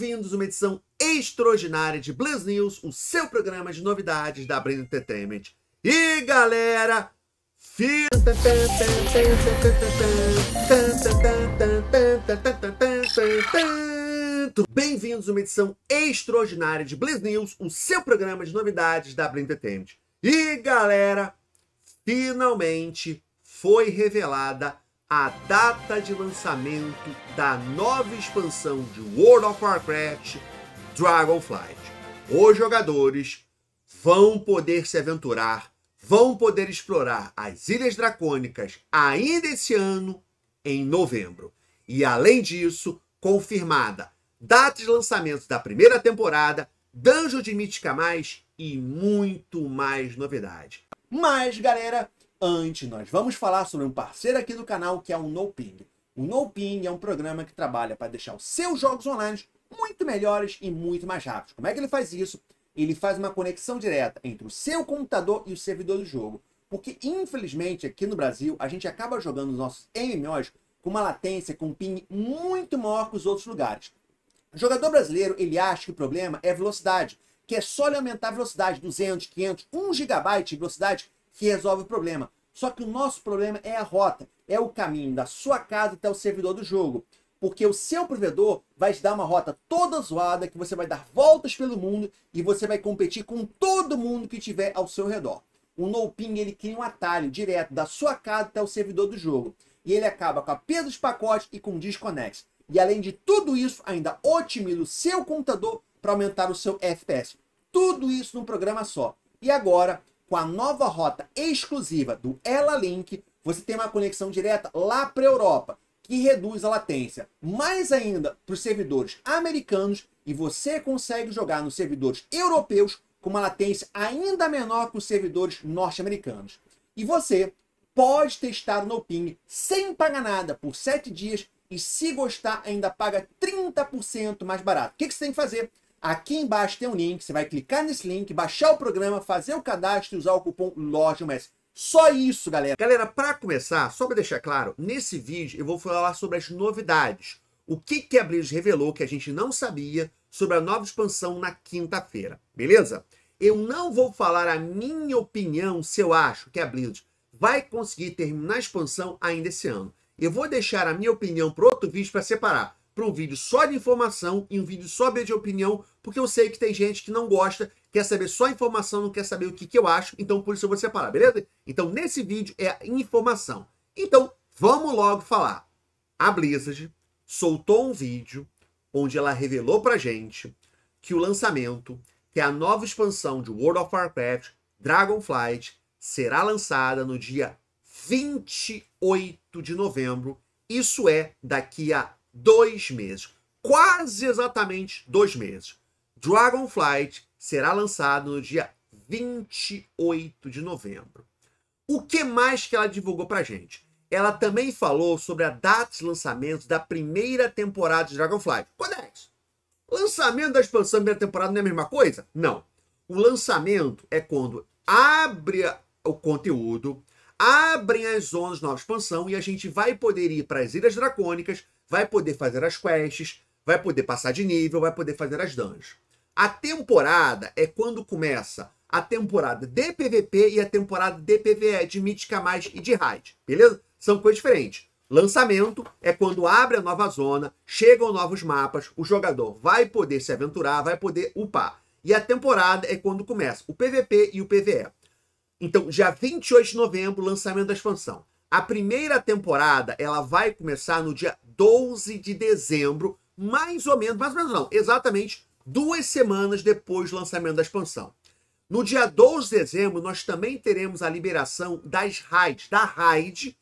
bem-vindos a uma edição extraordinária de Blues News, o seu programa de novidades da Brand Entertainment. E galera, Bem-vindos a uma edição extraordinária de Blizz News, o seu programa de novidades da Brand Entertainment. E galera, finalmente foi revelada a data de lançamento da nova expansão de World of Warcraft, Dragonflight. Os jogadores vão poder se aventurar, vão poder explorar as Ilhas Dracônicas ainda esse ano, em novembro. E além disso, confirmada data de lançamento da primeira temporada, Danjo de Mítica Mais e muito mais novidade. Mas, galera, antes, nós vamos falar sobre um parceiro aqui do canal que é o NoPing. O NoPing é um programa que trabalha para deixar os seus jogos online muito melhores e muito mais rápidos. Como é que ele faz isso? Ele faz uma conexão direta entre o seu computador e o servidor do jogo. Porque, infelizmente, aqui no Brasil, a gente acaba jogando os nossos MMOs com uma latência, com um ping muito maior que os outros lugares. O jogador brasileiro, ele acha que o problema é velocidade, que é só ele aumentar a velocidade, 200, 500, 1 GB de velocidade, que resolve o problema. Só que o nosso problema é a rota, é o caminho da sua casa até o servidor do jogo. Porque o seu provedor vai te dar uma rota toda zoada, que você vai dar voltas pelo mundo e você vai competir com todo mundo que tiver ao seu redor. O NoPing ele cria um atalho direto da sua casa até o servidor do jogo. E ele acaba com a perda de pacote e com desconex. E além de tudo isso, ainda otimiza o seu computador para aumentar o seu FPS. Tudo isso num programa só. E agora, com a nova rota exclusiva do Ela Link, você tem uma conexão direta lá para a Europa, que reduz a latência. Mais ainda para os servidores americanos e você consegue jogar nos servidores europeus com uma latência ainda menor que os servidores norte-americanos. E você pode testar o NoPing sem pagar nada por 7 dias e se gostar ainda paga 30% mais barato. O que, que você tem que fazer? Aqui embaixo tem um link, você vai clicar nesse link, baixar o programa, fazer o cadastro e usar o cupom LOGIUMS. Só isso, galera. Galera, para começar, só para deixar claro, nesse vídeo eu vou falar sobre as novidades. O que, que a Blizzard revelou que a gente não sabia sobre a nova expansão na quinta-feira, beleza? Eu não vou falar a minha opinião se eu acho que a Blizzard vai conseguir terminar a expansão ainda esse ano. Eu vou deixar a minha opinião para outro vídeo para separar para um vídeo só de informação e um vídeo só de opinião, porque eu sei que tem gente que não gosta, quer saber só informação, não quer saber o que, que eu acho, então por isso eu vou separar, beleza? Então nesse vídeo é a informação. Então vamos logo falar. A Blizzard soltou um vídeo onde ela revelou para gente que o lançamento, que é a nova expansão de World of Warcraft, Dragonflight, será lançada no dia 28 de novembro. Isso é daqui a dois meses, quase exatamente dois meses. Dragonflight será lançado no dia 28 de novembro. O que mais que ela divulgou pra gente? Ela também falou sobre a data de lançamento da primeira temporada de Dragonflight. Quando é isso? Lançamento da expansão da primeira temporada não é a mesma coisa? Não. O lançamento é quando abre o conteúdo, abrem as zonas de nova expansão e a gente vai poder ir para as Ilhas Dracônicas vai poder fazer as quests, vai poder passar de nível, vai poder fazer as dungeons. A temporada é quando começa a temporada de PVP e a temporada de PVE, de mítica mais e de raid, beleza? São coisas diferentes. Lançamento é quando abre a nova zona, chegam novos mapas, o jogador vai poder se aventurar, vai poder upar. E a temporada é quando começa o PVP e o PVE. Então, dia 28 de novembro, lançamento da expansão. A primeira temporada, ela vai começar no dia 12 de dezembro, mais ou menos, mais ou menos não, exatamente duas semanas depois do lançamento da expansão. No dia 12 de dezembro, nós também teremos a liberação das raids, da raid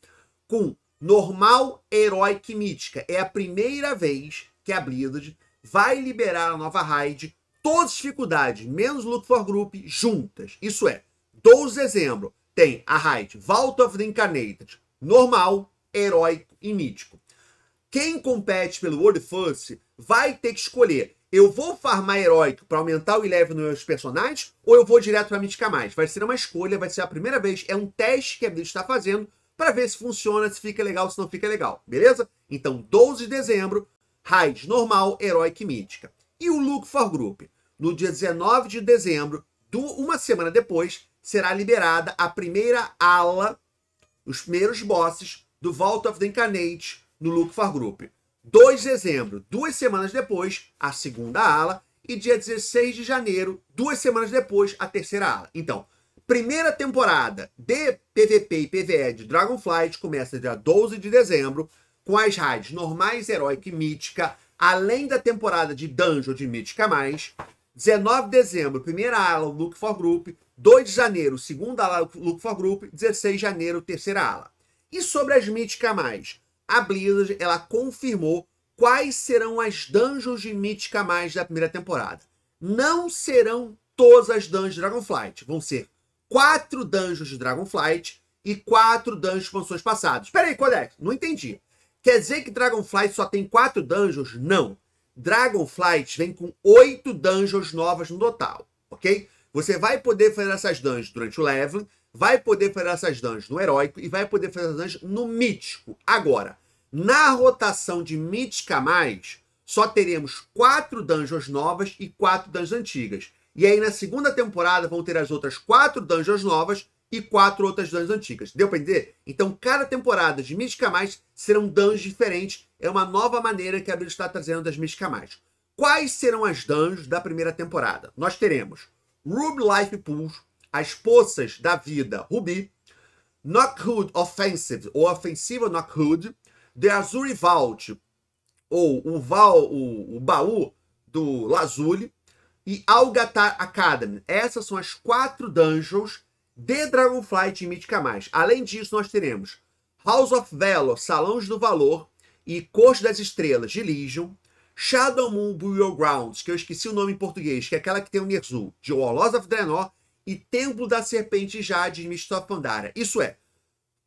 com normal, heróica e mítica. É a primeira vez que a Blizzard vai liberar a nova raid, todas as dificuldades, menos Look for Group, juntas. Isso é, 12 de dezembro tem a raid Vault of the Incarnated, normal, heróico e mítico. Quem compete pelo World First vai ter que escolher. Eu vou farmar heróico para aumentar o level nos meus personagens ou eu vou direto para mítica mais? Vai ser uma escolha, vai ser a primeira vez, é um teste que a Blizzard está fazendo para ver se funciona, se fica legal, se não fica legal, beleza? Então, 12 de dezembro, raid normal, heróico e mítica. E o Look for Group? No dia 19 de dezembro, uma semana depois, será liberada a primeira ala, os primeiros bosses do Vault of the Incarnate, no for Group. 2 de dezembro, duas semanas depois, a segunda ala. E dia 16 de janeiro, duas semanas depois, a terceira ala. Então, primeira temporada de PVP e PVE de Dragonflight começa dia 12 de dezembro, com as raids normais, heróica e mítica, além da temporada de Dungeon de Mítica Mais. 19 de dezembro, primeira ala, Look for Group. 2 de janeiro, segunda ala, Look for Group. 16 de janeiro, terceira ala. E sobre as Mítica Mais? a Blizzard ela confirmou quais serão as dungeons de Mítica mais da primeira temporada. Não serão todas as dungeons de Dragonflight, vão ser quatro dungeons de Dragonflight e quatro dungeons de expansões passadas. Espera aí, Codex, não entendi. Quer dizer que Dragonflight só tem quatro dungeons? Não. Dragonflight vem com oito dungeons novas no total, ok? Você vai poder fazer essas dungeons durante o leveling, vai poder fazer essas dungeons no heróico e vai poder fazer essas dungeons no mítico. Agora, na rotação de mítica mais, só teremos quatro dungeons novas e quatro dungeons antigas. E aí na segunda temporada vão ter as outras quatro dungeons novas e quatro outras dungeons antigas. Deu pra entender? Então cada temporada de Mística Mais serão dungeons diferentes. É uma nova maneira que a Blizzard está trazendo das Mística Mais. Quais serão as dungeons da primeira temporada? Nós teremos Ruby Life Pools, as Poças da Vida Ruby, Knockhood Offensive ou Ofensiva Knockhood, The Azuri Vault, ou o, Val, o, o baú do Lazuli, e Algatar Academy. Essas são as quatro dungeons de Dragonflight e Mítica Mais. Além disso, nós teremos House of Valor, Salões do Valor e Corte das Estrelas de Legion, Shadow Moon Burial Grounds, que eu esqueci o nome em português, que é aquela que tem o Ner'zhul, de Warlords of Draenor e Templo da Serpente Jade de Mist of Pandaria. Isso é,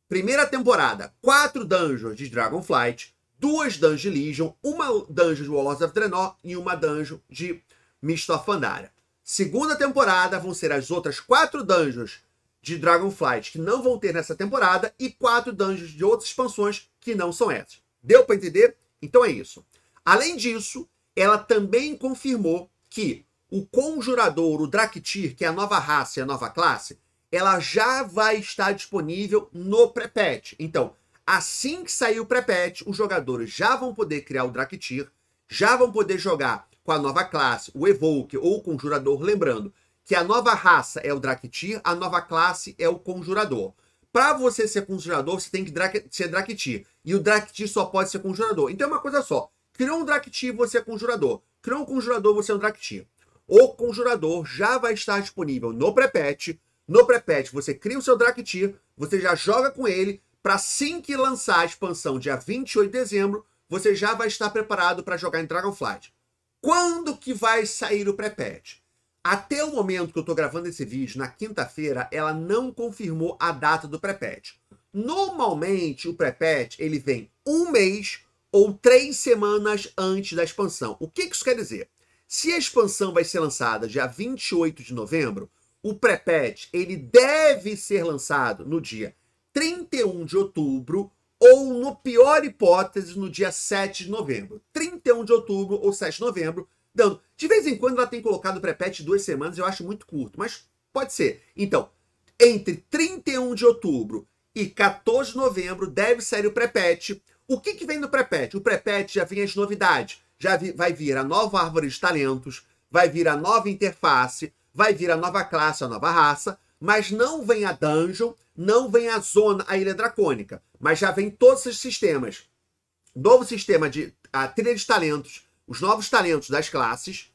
primeira temporada, quatro dungeons de Dragonflight, duas dungeons de Legion, uma dungeon de Warlords of Draenor e uma dungeon de Mist of Pandaria. Segunda temporada vão ser as outras quatro dungeons de Dragonflight que não vão ter nessa temporada e quatro dungeons de outras expansões que não são essas. Deu para entender? Então é isso. Além disso, ela também confirmou que o Conjurador, o Draktyr, que é a nova raça e a nova classe, ela já vai estar disponível no pré-patch. Então, assim que sair o pré-patch, os jogadores já vão poder criar o Draktyr, já vão poder jogar com a nova classe, o Evoke ou o Conjurador, lembrando que a nova raça é o Draktyr, a nova classe é o Conjurador. Para você ser conjurador, você tem que dra ser Draktyr. E o Draktyr só pode ser conjurador. Então é uma coisa só. Criou um Draktyr, você é conjurador. Criou um conjurador, você é um Draktyr. O conjurador já vai estar disponível no pré-patch no pré-patch, você cria o seu Draktyr, você já joga com ele, para assim que lançar a expansão dia 28 de dezembro, você já vai estar preparado para jogar em Dragonflight. Quando que vai sair o pré-patch? Até o momento que eu estou gravando esse vídeo, na quinta-feira, ela não confirmou a data do pré-patch. Normalmente, o pré-patch ele vem um mês ou três semanas antes da expansão. O que, que isso quer dizer? Se a expansão vai ser lançada dia 28 de novembro, o PrEPED ele deve ser lançado no dia 31 de outubro ou, no pior hipótese, no dia 7 de novembro. 31 de outubro ou 7 de novembro, dando. De vez em quando ela tem colocado o patch duas semanas, eu acho muito curto, mas pode ser. Então, entre 31 de outubro e 14 de novembro deve sair o pre-patch. O que, que vem do pre-patch? O pre-patch já vem as novidades. Já vi, vai vir a nova árvore de talentos, vai vir a nova interface, vai vir a nova classe, a nova raça, mas não vem a dungeon, não vem a zona, a ilha dracônica, mas já vem todos esses sistemas. Novo sistema de a trilha de talentos, os novos talentos das classes,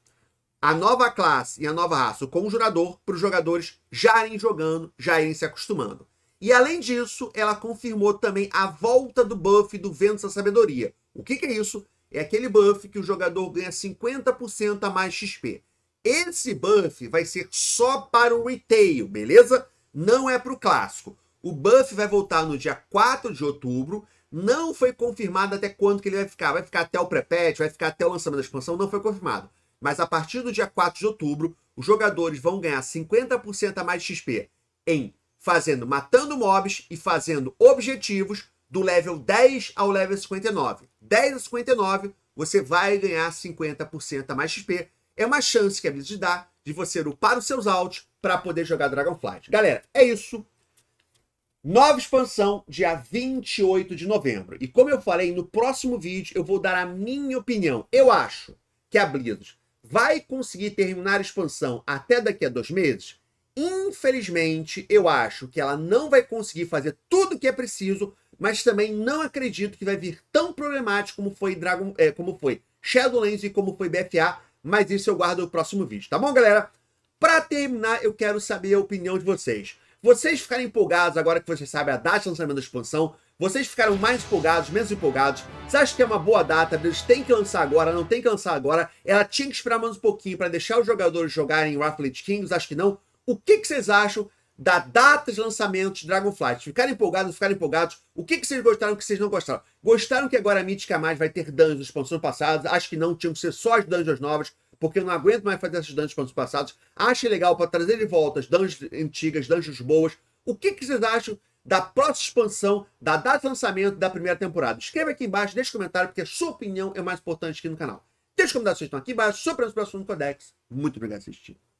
a nova classe e a nova raça, o conjurador, para os jogadores já irem jogando, já irem se acostumando. E além disso, ela confirmou também a volta do buff do Vento da Sabedoria. O que, que é isso? É aquele buff que o jogador ganha 50% a mais XP. Esse buff vai ser só para o retail, beleza? Não é para o clássico. O buff vai voltar no dia 4 de outubro. Não foi confirmado até quando que ele vai ficar. Vai ficar até o pré-patch, vai ficar até o lançamento da expansão, não foi confirmado. Mas a partir do dia 4 de outubro, os jogadores vão ganhar 50% a mais XP em fazendo matando mobs e fazendo objetivos do level 10 ao level 59. 10 a 59, você vai ganhar 50% a mais XP é uma chance que a Blizzard dá de você upar os seus altos para poder jogar Dragonflight. Galera, é isso. Nova expansão, dia 28 de novembro. E como eu falei, no próximo vídeo eu vou dar a minha opinião. Eu acho que a Blizzard vai conseguir terminar a expansão até daqui a dois meses? Infelizmente, eu acho que ela não vai conseguir fazer tudo o que é preciso, mas também não acredito que vai vir tão problemático como foi Dragon, é, como foi Shadowlands e como foi BFA, mas isso eu guardo no próximo vídeo, tá bom, galera? Para terminar, eu quero saber a opinião de vocês. Vocês ficaram empolgados agora que vocês sabem a data de lançamento da expansão? Vocês ficaram mais empolgados, menos empolgados? Você acha que é uma boa data? Eles têm que lançar agora, não tem que lançar agora? Ela tinha que esperar mais um pouquinho para deixar os jogadores jogarem Rafflet Kings? Acho que não. O que, que vocês acham? da data de lançamento de Dragonflight. Ficaram empolgados, ficaram empolgados. O que, que vocês gostaram, o que vocês não gostaram? Gostaram que agora a Mítica Mais vai ter dungeons expansões passadas? Acho que não, tinham que ser só as dungeons novas, porque eu não aguento mais fazer essas dungeons expansões passadas. Acho legal para trazer de volta as dungeons antigas, dungeons boas. O que, que vocês acham da próxima expansão, da data de lançamento da primeira temporada? Escreva aqui embaixo, deixe um comentário, porque a sua opinião é mais importante aqui no canal. Deixe os comentários estão aqui embaixo, sobre o próximo Codex. Muito obrigado por assistir.